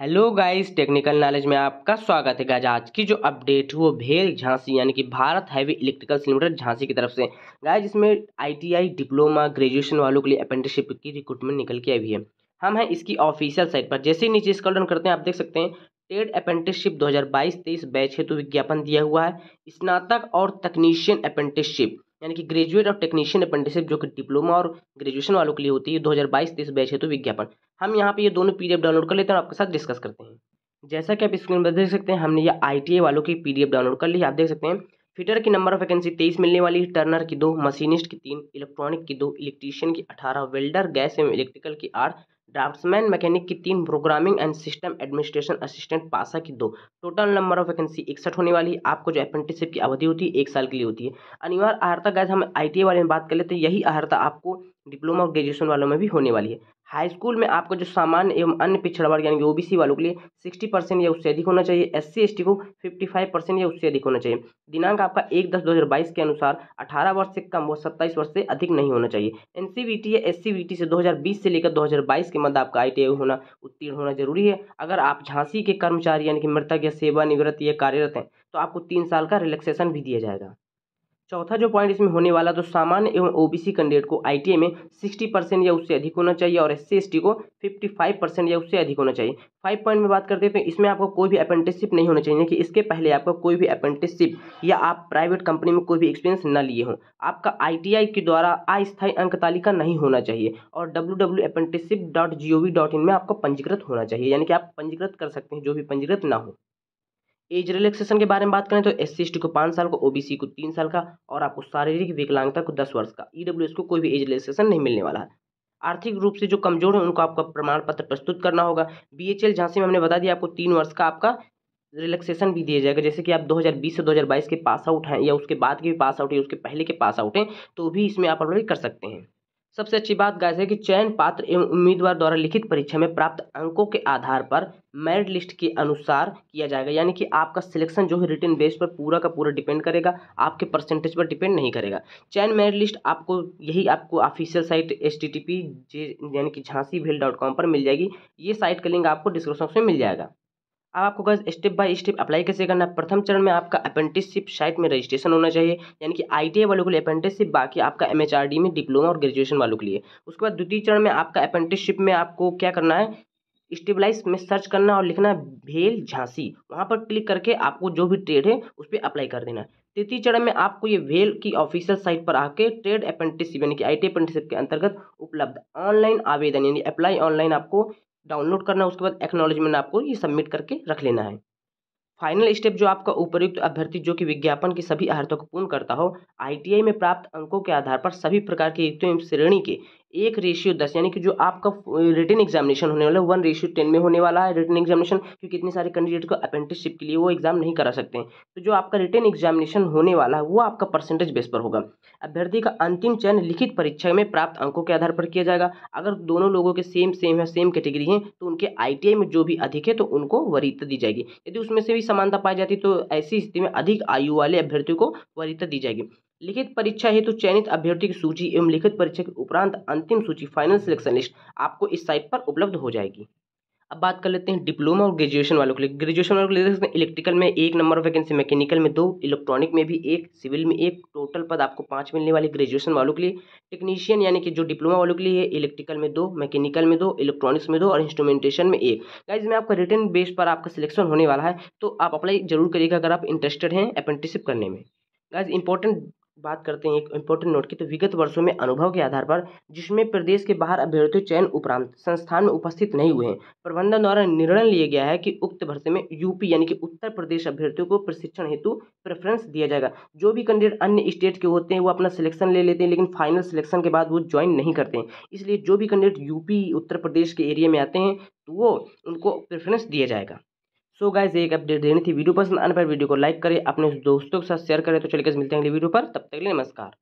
hello guys technical knowledge में आपका स्वागत है गाइज आज की जो अपडेट है वो भेल झांसी यानी कि Bharat Heavy Electricals Limited Jhansi की तरफ से गाइस इसमें आईटीआई डिप्लोमा ग्रेजुएशन वालों के लिए अप्रेंटिसशिप की रिक्रूटमेंट निकल के आई है हम हैं इसकी ऑफिशियल साइट पर जैसे ही नीचे स्कॉल करते हैं आप देख सकते हैं टेड अप्रेंटिसशिप दो हज़ार बैच हेतु विज्ञापन दिया हुआ है स्नातक और तकनीशियन अप्रेंटिसशिप यानी कि ग्रेजुएट और टेक्नीशियन अप्रेंटिसशिप जो कि डिप्लोमा और ग्रेजुएशन वालों के लिए होती है दो हज़ार बाईस तेईस बैच तो विज्ञापन हम यहाँ पे ये दोनों पी डाउनलोड कर लेते हैं और आपके साथ डिस्कस करते हैं जैसा कि आप स्क्रीन पर देख सकते हैं हमने ये आई वालों की पी डाउनलोड कर ली आप देख सकते हैं फिटर की नंबर ऑफ वैकेंसी तेईस मिलने वाली टर्नर की दो मशीनिस्ट की तीन इलेक्ट्रॉनिक की दो इलेक्ट्रीशियन की अठारह वेल्डर गैस एवं इलेक्ट्रिकल की आठ ड्राफ्ट्समैन मैकेनिक की तीन programming and system administration assistant PASA की दो टोटल नंबर ऑफ वैकेंसी इकसठ होने वाली है आपको जो अप्रेंटिसिप की अवधि होती है एक साल के लिए होती है अनिवार्य अहर्ता गैस हम आई वाले e में बात कर लेते हैं यही अहर्ता आपको डिप्लोमा और ग्रेजुएशन वालों में भी होने वाली है हाई स्कूल में आपको जो सामान्य एवं अन्य पिछड़ा वर्ग यानी कि ओबीसी वालों के लिए 60 परसेंट या उससे अधिक होना चाहिए एस सी को 55 परसेंट या उससे अधिक होना चाहिए दिनांक आपका एक दस दो हज़ार बाईस के अनुसार 18 वर्ष से कम व 27 वर्ष से अधिक नहीं होना चाहिए एन या एस से 2020 से लेकर 2022 के मध्य आपका आई होना उत्तीर्ण होना जरूरी है अगर आप झांसी के कर्मचारी यानी कि मृतक या सेवानिवृत्त या कार्यरत हैं तो आपको तीन साल का रिलैक्सेशन भी दिया जाएगा चौथा जो पॉइंट इसमें होने वाला तो सामान्य एवं ओबीसी कैंडिडेट को आईटीआई में 60 परसेंट या उससे अधिक होना चाहिए और एस सी को 55 परसेंट या उससे अधिक होना चाहिए फाइव पॉइंट में बात करते हैं तो इसमें आपको कोई भी अप्रेंटिसशिप नहीं होना चाहिए यानी कि इसके पहले आपका कोई भी अप्रेंटिसशिप या आप प्राइवेट कंपनी में कोई भी एक्सपीरियंस न लिए हों आपका आई के द्वारा अस्थायी अंक तालिका नहीं होना चाहिए और डब्ल्यू में आपको पंजीकृत होना चाहिए यानी कि आप पंजीकृत कर सकते हैं जो भी पंजीकृत ना हो एज रिलैक्सेशन के बारे में बात करें तो एस सी को पाँच साल का ओबीसी को तीन साल का और आपको शारीरिक विकलांगता को दस वर्ष का ई e को कोई भी एज रिलैक्सेशन नहीं मिलने वाला है आर्थिक रूप से जो कमजोर है उनको आपका प्रमाण पत्र प्रस्तुत करना होगा बीएचएल झांसी में हमने बता दिया आपको तीन वर्ष का आपका रिलैक्सेशन भी दिया जाएगा जैसे कि आप 2020 से 2022 के पास आउट हैं या उसके बाद के भी पास आउट है उसके पहले के पास आउट हैं तो भी इसमें आप अप्लाई कर सकते हैं सबसे अच्छी बात गाइस है कि चयन पात्र एवं उम्मीदवार द्वारा लिखित परीक्षा में प्राप्त अंकों के आधार पर मेरिट लिस्ट के अनुसार किया जाएगा यानी कि आपका सिलेक्शन जो है रिटर्न बेस पर पूरा का पूरा डिपेंड करेगा आपके परसेंटेज पर डिपेंड नहीं करेगा चयन मेरिट लिस्ट आपको यही आपको ऑफिशियल साइट एच टी यानी कि झांसी भेल डॉट कॉम पर मिल जाएगी ये साइट का लिंक आपको डिस्क्रिप्शन में मिल जाएगा अब आपको गज स्टेप बाय स्टेप अप्लाई कैसे करना है प्रथम चरण में आपका अप्रेंटिसशिप साइट में रजिस्ट्रेशन होना चाहिए यानी कि आई वालों के लिए अप्रेंटिसशिप बाकी आपका एम में डिप्लोमा और ग्रेजुएशन वालों के लिए उसके बाद द्वितीय चरण में आपका अप्रेंटिसशिप में आपको क्या करना है स्टेबलाइज में सर्च करना और लिखना भेल झांसी वहाँ पर क्लिक करके आपको जो भी ट्रेड है उस पर अप्लाई कर देना तृतीय चरण में आपको ये भेल की ऑफिशियल साइट पर आके ट्रेड अप्रेंटिसशिप यानी कि आई टी अप्रेंटिसशिप के अंतर्गत उपलब्ध ऑनलाइन आवेदन यानी अप्लाई ऑनलाइन आपको डाउनलोड करना उसके बाद एक्नोलॉजमेंट आपको ये सबमिट करके रख लेना है फाइनल स्टेप जो आपका उपयुक्त अभ्यर्थी जो कि विज्ञापन की सभी अर्थों को पूर्ण करता हो आईटीआई में प्राप्त अंकों के आधार पर सभी प्रकार की युक्तियों एवं श्रेणी के एक रेशियो दस यानी कि जो आपका रिटर्न एग्जामिनेशन होने वाला है वन रेशियो टेन में होने वाला है रिटर्न एग्जामिनेशन क्योंकि इतने सारे कैंडिडेट को अप्रेंटिसशिप के लिए वो एग्जाम नहीं करा सकते हैं तो जो आपका रिटर्न एग्जामिनेशन होने वाला है वो आपका परसेंटेज बेस पर होगा अभ्यर्थी का अंतिम चयन लिखित परीक्षा में प्राप्त अंकों के आधार पर किया जाएगा अगर दोनों लोगों के सेम सेम है सेम कैटेगरी है तो उनके आई में जो भी अधिक है तो उनको वरीता दी जाएगी यदि उसमें से भी समानता पाई जाती तो ऐसी स्थिति में अधिक आयु वाले अभ्यर्थियों को वरीता दी जाएगी लिखित परीक्षा हेतु चयनित अभ्यर्थी की सूची एवं लिखित परीक्षा के उपरांत अंतिम सूची फाइनल सिलेक्शन लिस्ट आपको इस साइट पर उपलब्ध हो जाएगी अब बात कर लेते हैं डिप्लोमा और ग्रेजुएशन वालों के लिए ग्रेजुएशन वालों के लिए देख सकते हैं इलेक्ट्रिकल में एक नंबर वैकेंसी मैकेनिकल में दो इलेक्ट्रॉनिक में भी एक सिविल में एक टोटल पद आपको पाँच मिलने वाले ग्रेजुएशन वालों के लिए टेक्नीशियन यानी कि जो डिप्लोमा वालों के लिए है इलेक्ट्रिकल में दो मैकेनिकल में दो इलेक्ट्रॉनिक्स में दो और इंस्ट्रूमेंटेशन में एक गाइज में आपका रिटर्न बेस पर आपका सिलेक्शन होने वाला है तो आप अप्लाई जरूर करिएगा अगर आप इंटरेस्टेड हैं अप्रेंटिसशिप करने में गाइज इंपॉर्टेंट बात करते हैं एक इम्पोर्टेंट नोट की तो विगत वर्षों में अनुभव के आधार पर जिसमें प्रदेश के बाहर अभ्यर्थियों चयन उपरांत संस्थान में उपस्थित नहीं हुए हैं प्रबंधन द्वारा निर्णय लिया गया है कि उक्त भर्ती में यूपी यानी कि उत्तर प्रदेश अभ्यर्थियों को प्रशिक्षण हेतु प्रेफरेंस दिया जाएगा जो भी कैंडिडेट अन्य स्टेट के होते हैं वो अपना सिलेक्शन ले लेते हैं लेकिन फाइनल सिलेक्शन के बाद वो ज्वाइन नहीं करते हैं इसलिए जो भी कैंडिडेट यूपी उत्तर प्रदेश के एरिया में आते हैं तो वो उनको प्रेफरेंस दिया जाएगा सो गाइज एक अपडेट देनी थी वीडियो पसंद आने पर वीडियो को लाइक करें अपने दोस्तों के साथ शेयर करें तो चलिए मिलते हैं अगली वीडियो पर तब तक के लिए नमस्कार